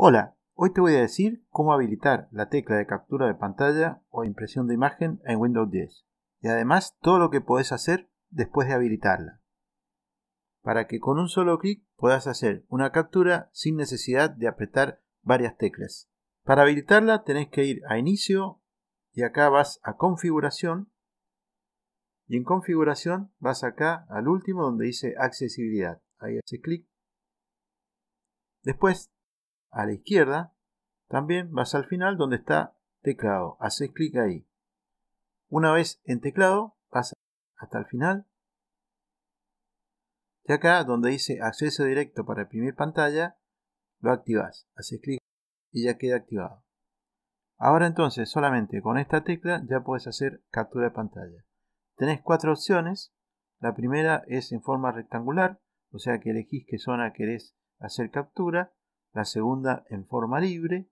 Hola, hoy te voy a decir cómo habilitar la tecla de captura de pantalla o impresión de imagen en Windows 10 y además todo lo que podés hacer después de habilitarla. Para que con un solo clic puedas hacer una captura sin necesidad de apretar varias teclas. Para habilitarla tenés que ir a Inicio y acá vas a Configuración y en Configuración vas acá al último donde dice Accesibilidad. Ahí hace clic. Después a la izquierda, también vas al final donde está teclado. Haces clic ahí. Una vez en teclado, vas hasta el final. y acá, donde dice acceso directo para imprimir pantalla, lo activas. Haces clic y ya queda activado. Ahora entonces, solamente con esta tecla ya puedes hacer captura de pantalla. Tenés cuatro opciones. La primera es en forma rectangular, o sea que elegís qué zona querés hacer captura la segunda en forma libre.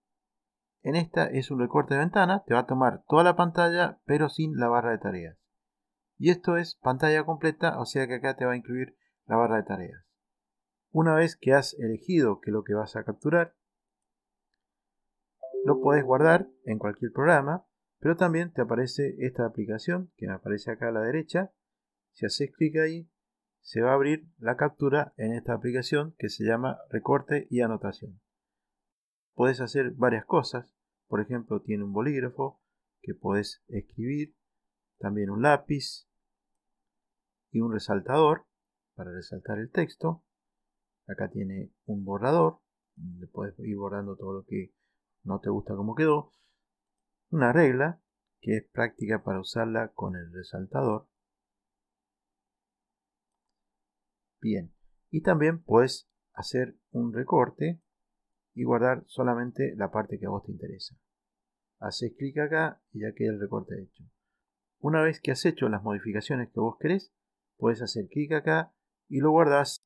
En esta es un recorte de ventana, te va a tomar toda la pantalla pero sin la barra de tareas. Y esto es pantalla completa, o sea que acá te va a incluir la barra de tareas. Una vez que has elegido que lo que vas a capturar, lo podés guardar en cualquier programa, pero también te aparece esta aplicación que me aparece acá a la derecha. Si haces clic ahí, se va a abrir la captura en esta aplicación que se llama recorte y anotación. Puedes hacer varias cosas, por ejemplo, tiene un bolígrafo que puedes escribir, también un lápiz y un resaltador para resaltar el texto. Acá tiene un borrador, donde puedes ir borrando todo lo que no te gusta como quedó. Una regla que es práctica para usarla con el resaltador Y también puedes hacer un recorte y guardar solamente la parte que a vos te interesa. Haces clic acá y ya queda el recorte hecho. Una vez que has hecho las modificaciones que vos querés, puedes hacer clic acá y lo guardás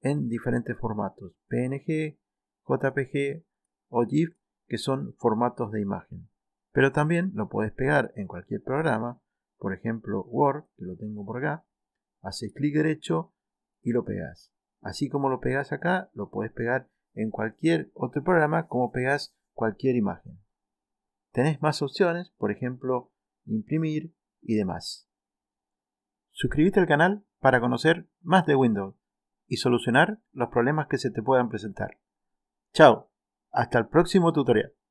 en diferentes formatos, PNG, JPG o GIF, que son formatos de imagen. Pero también lo puedes pegar en cualquier programa, por ejemplo Word, que lo tengo por acá, haces clic derecho y lo pegas. Así como lo pegas acá, lo puedes pegar en cualquier otro programa como pegas cualquier imagen. Tenés más opciones, por ejemplo, imprimir y demás. Suscríbete al canal para conocer más de Windows y solucionar los problemas que se te puedan presentar. Chao, hasta el próximo tutorial.